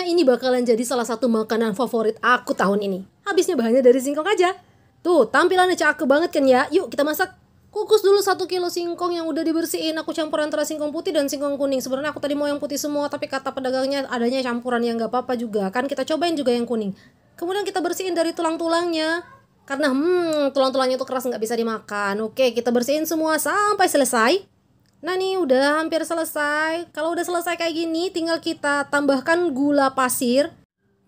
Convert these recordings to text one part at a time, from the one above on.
Kayaknya ini bakalan jadi salah satu makanan favorit aku tahun ini. Habisnya bahannya dari singkong aja. Tuh, tampilannya cakep banget kan ya? Yuk kita masak. Kukus dulu satu kilo singkong yang udah dibersihin. Aku campur antara singkong putih dan singkong kuning. Sebenarnya aku tadi mau yang putih semua, tapi kata pedagangnya adanya campuran yang gak apa-apa juga. Kan kita cobain juga yang kuning. Kemudian kita bersihin dari tulang-tulangnya. Karena hmm, tulang-tulangnya itu keras nggak bisa dimakan. Oke, kita bersihin semua sampai selesai. Nah nih udah hampir selesai. Kalau udah selesai kayak gini, tinggal kita tambahkan gula pasir.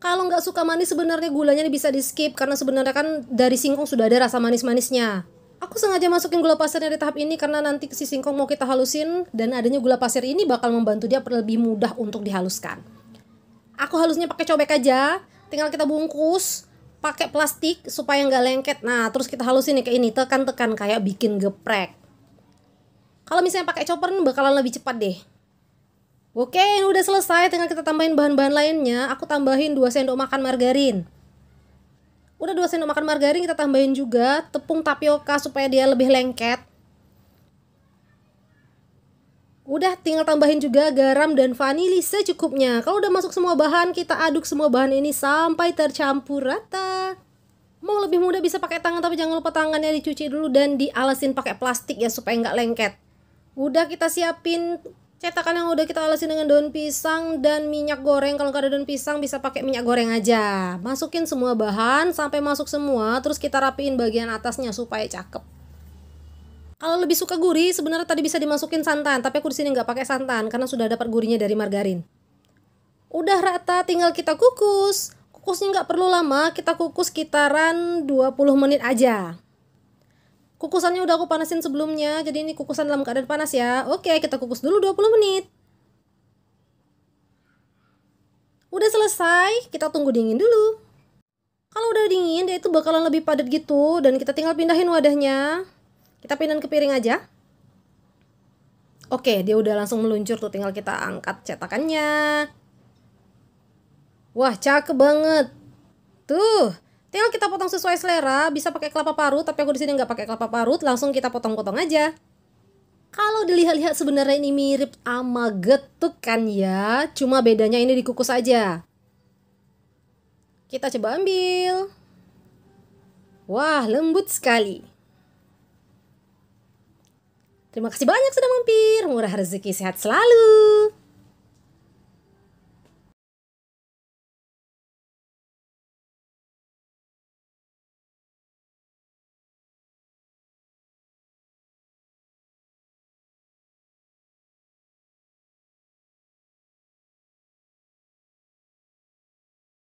Kalau nggak suka manis sebenarnya gulanya bisa di skip karena sebenarnya kan dari singkong sudah ada rasa manis-manisnya. Aku sengaja masukin gula pasir dari tahap ini karena nanti si singkong mau kita halusin dan adanya gula pasir ini bakal membantu dia lebih mudah untuk dihaluskan. Aku halusnya pakai cobek aja, tinggal kita bungkus pakai plastik supaya nggak lengket. Nah, terus kita halusin nih kayak ini, tekan-tekan kayak bikin geprek. Kalau misalnya pakai chopper bakalan lebih cepat deh. Oke, ini udah selesai. Tinggal kita tambahin bahan-bahan lainnya. Aku tambahin 2 sendok makan margarin. Udah 2 sendok makan margarin kita tambahin juga tepung tapioka supaya dia lebih lengket. Udah tinggal tambahin juga garam dan vanili secukupnya. Kalau udah masuk semua bahan, kita aduk semua bahan ini sampai tercampur rata. Mau lebih mudah bisa pakai tangan tapi jangan lupa tangannya dicuci dulu dan dialasin pakai plastik ya supaya nggak lengket udah kita siapin cetakan yang udah kita alasin dengan daun pisang dan minyak goreng kalau nggak ada daun pisang bisa pakai minyak goreng aja masukin semua bahan sampai masuk semua terus kita rapiin bagian atasnya supaya cakep kalau lebih suka gurih sebenarnya tadi bisa dimasukin santan tapi aku di sini nggak pakai santan karena sudah dapat gurihnya dari margarin udah rata tinggal kita kukus kukusnya nggak perlu lama kita kukus sekitaran 20 menit aja Kukusannya udah aku panasin sebelumnya, jadi ini kukusan dalam keadaan panas ya. Oke, kita kukus dulu 20 menit. Udah selesai, kita tunggu dingin dulu. Kalau udah dingin, dia itu bakalan lebih padat gitu, dan kita tinggal pindahin wadahnya. Kita pindahin ke piring aja. Oke, dia udah langsung meluncur tuh, tinggal kita angkat cetakannya. Wah, cakep banget. Tuh, Tinggal kita potong sesuai selera, bisa pakai kelapa parut, tapi aku di sini nggak pakai kelapa parut, langsung kita potong-potong aja. Kalau dilihat-lihat sebenarnya ini mirip sama getuk kan ya, cuma bedanya ini dikukus aja. Kita coba ambil. Wah, lembut sekali. Terima kasih banyak sudah mampir. Murah rezeki, sehat selalu.